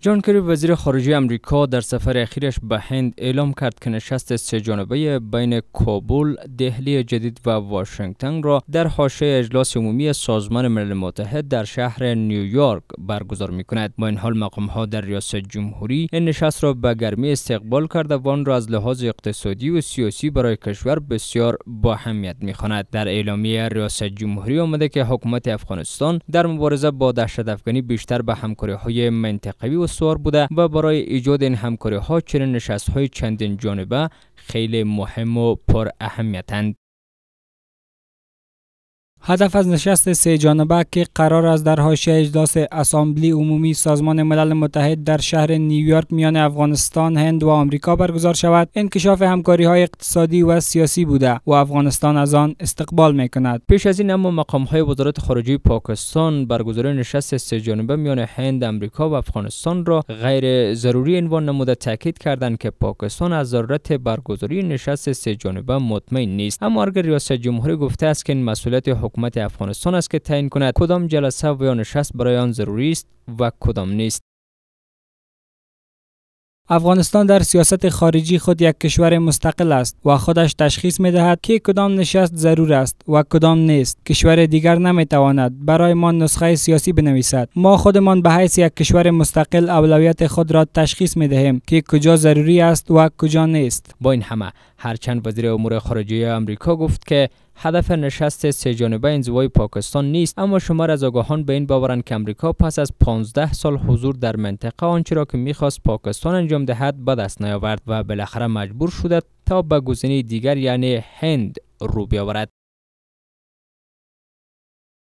جان کری وزیر خارجه امریکا در سفر اخیرش به هند اعلام کرد که نشست سه جانبه بین کابل، دهلی جدید و واشنگتن را در حاشیه اجلاس عمومی سازمان ملل متحد در شهر نیویورک برگزار می کند. با این حال مقام ها در ریاست جمهوری این نشست را به گرمی استقبال کرده و آن را از لحاظ اقتصادی و سیاسی برای کشور بسیار با اهمیت می در اعلامیه ریاست جمهوری آمده که حکومت افغانستان در مبارزه با دهشت افغانی بیشتر به همکاری های منطقوی و استوار بوده و برای ایجاد این همکاری ها چنین نشست های چندین جانبه خیلی مهم و پر اهمیتند. هدف از نشست سه جانبه که قرار است در حاشیه اجلاس اسامبلی عمومی سازمان ملل متحد در شهر نیویورک میان افغانستان، هند و آمریکا برگزار شود، انکشاف همکاری های اقتصادی و سیاسی بوده و افغانستان از آن استقبال می کند. پیش از این اما مقام های وزارت خارجه پاکستان برگزاری نشست سه جانبه میان هند، آمریکا و افغانستان را غیر ضروری عنوان نموده تاکید کردند که پاکستان از ضرورت برگزاری نشست سه جانبه مطمئن نیست. اما اگر ریاست جمهوری گفته است که این مسئولیت حکومت افغانستان است که تعیین کند کدام جلسه و یا نشست برای آن ضروری است و کدام نیست افغانستان در سیاست خارجی خود یک کشور مستقل است و خودش تشخیص می دهد که کدام نشست ضرور است و کدام نیست کشور دیگر نمی تواند برای ما نسخه سیاسی بنویسد ما خودمان به حیث یک کشور مستقل اولویت خود را تشخیص می که کجا ضروری است و کجا نیست با این همه هرچند وزیر امور خارجه آمریکا گفت که هدف نشست سه جانبه انزوای پاکستان نیست اما شما از آگاهان به این باورند که امریکا پس از 15 سال حضور در منطقه آنچه را که میخواست پاکستان انجام انجام دهد به دست نیاورد و بالاخره مجبور شد تا به گزینه دیگر یعنی هند رو بیاورد